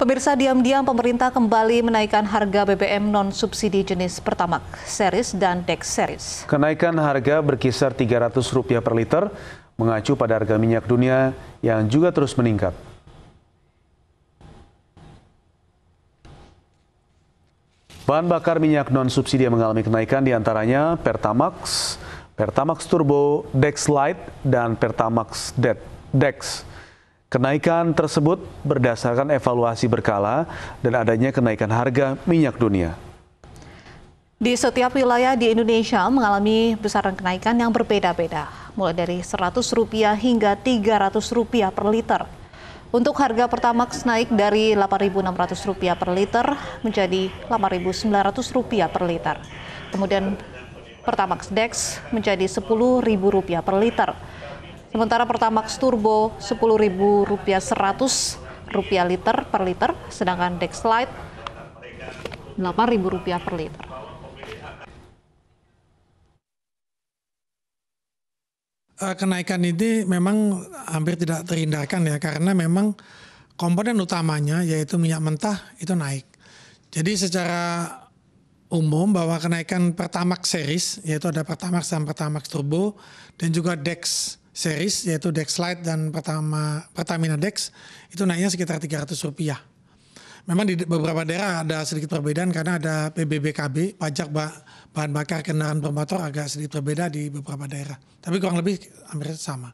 Pemirsa diam-diam pemerintah kembali menaikkan harga BBM non-subsidi jenis Pertamax series dan Dex series. Kenaikan harga berkisar Rp300 per liter mengacu pada harga minyak dunia yang juga terus meningkat. Bahan bakar minyak non-subsidi yang mengalami kenaikan diantaranya Pertamax, Pertamax Turbo, Dex Lite, dan Pertamax Dex. Kenaikan tersebut berdasarkan evaluasi berkala dan adanya kenaikan harga minyak dunia. Di setiap wilayah di Indonesia mengalami besaran kenaikan yang berbeda-beda, mulai dari Rp100 hingga Rp300 per liter. Untuk harga Pertamax naik dari Rp8.600 per liter menjadi Rp8.900 per liter. Kemudian Pertamax Dex menjadi Rp10.000 per liter. Sementara Pertamax Turbo Rp10.100 rupiah liter per liter, sedangkan dex light Rp8.000 per liter. Eh, kenaikan ini memang hampir tidak terhindarkan ya, karena memang komponen utamanya yaitu minyak mentah itu naik. Jadi secara umum bahwa kenaikan Pertamax series, yaitu ada Pertamax dan Pertamax Turbo, dan juga Dex series yaitu dex Dexlite dan pertama Pertamina Dex itu naiknya sekitar 300 rupiah. Memang di beberapa daerah ada sedikit perbedaan karena ada PBBKB pajak bahan bakar kendaraan bermotor agak sedikit berbeda di beberapa daerah. Tapi kurang lebih hampir sama.